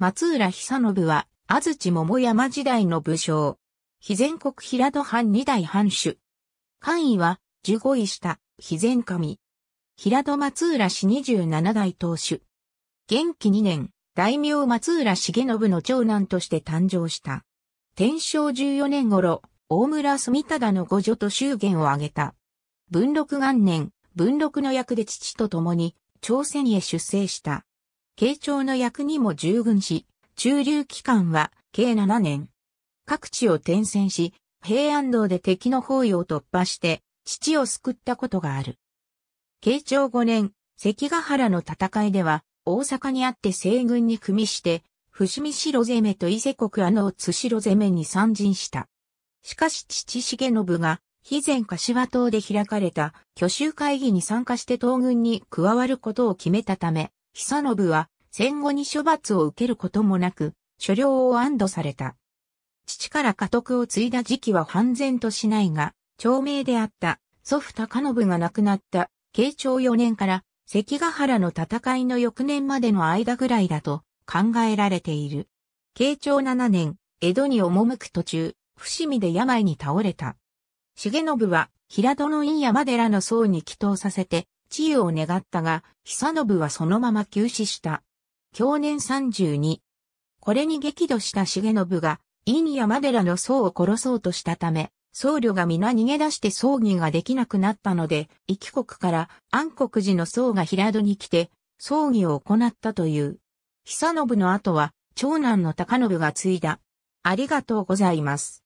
松浦久信は、安土桃山時代の武将。非全国平戸藩二代藩主。官位は、十五位下、非前神。平戸松浦氏二十七代当主。元気二年、大名松浦重信の長男として誕生した。天正十四年頃、大村住忠の御女と祝言を挙げた。文禄元年、文禄の役で父と共に、朝鮮へ出征した。慶長の役にも従軍し、駐留期間は計7年。各地を転戦し、平安道で敵の包囲を突破して、父を救ったことがある。慶長5年、関ヶ原の戦いでは、大阪にあって西軍に組みして、伏見城攻めと伊勢国あの津城攻めに参陣した。しかし父重信が、肥前柏島で開かれた挙州会議に参加して東軍に加わることを決めたため、久信は戦後に処罰を受けることもなく、所領を安堵された。父から家督を継いだ時期は半然としないが、長命であった祖父高信が亡くなった慶長4年から関ヶ原の戦いの翌年までの間ぐらいだと考えられている。慶長7年、江戸に赴く途中、伏見で病に倒れた。重信は平戸の院山寺の僧に祈祷させて、治癒を願ったが、久信はそのまま急死した。享年32。これに激怒した重信が、陰山寺の僧を殺そうとしたため、僧侶が皆逃げ出して葬儀ができなくなったので、異国から安国寺の僧が平戸に来て、葬儀を行ったという。久信の後は、長男の高信が継いだ。ありがとうございます。